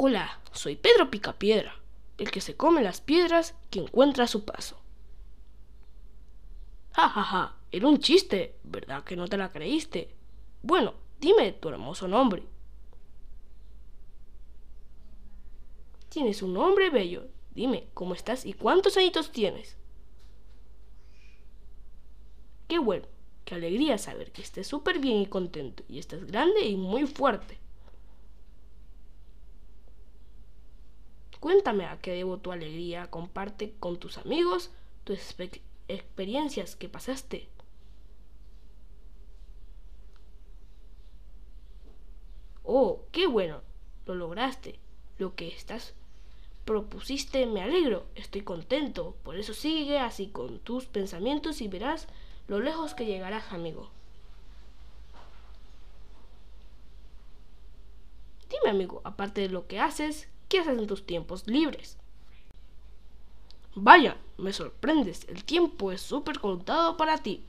Hola, soy Pedro Picapiedra, el que se come las piedras que encuentra a su paso. Ja, ja, ja, era un chiste, ¿verdad que no te la creíste? Bueno, dime tu hermoso nombre. Tienes un nombre bello. Dime, ¿cómo estás y cuántos añitos tienes? Qué bueno, qué alegría saber que estés súper bien y contento y estás grande y muy fuerte. Cuéntame a qué debo tu alegría, comparte con tus amigos tus experiencias que pasaste. Oh, qué bueno, lo lograste. Lo que estás propusiste me alegro, estoy contento. Por eso sigue así con tus pensamientos y verás lo lejos que llegarás, amigo. Dime, amigo, aparte de lo que haces, ¿Qué haces en tus tiempos libres? Vaya, me sorprendes, el tiempo es súper contado para ti.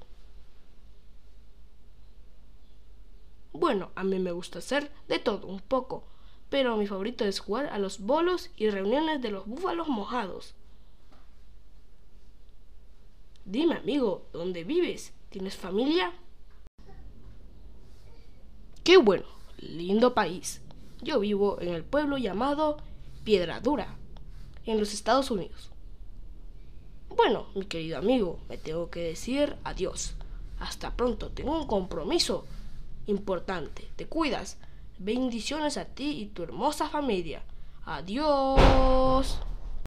Bueno, a mí me gusta hacer de todo un poco, pero mi favorito es jugar a los bolos y reuniones de los búfalos mojados. Dime, amigo, ¿dónde vives? ¿Tienes familia? Qué bueno, lindo país. Yo vivo en el pueblo llamado piedra dura en los Estados Unidos. Bueno, mi querido amigo, me tengo que decir adiós. Hasta pronto, tengo un compromiso importante. Te cuidas. Bendiciones a ti y tu hermosa familia. Adiós.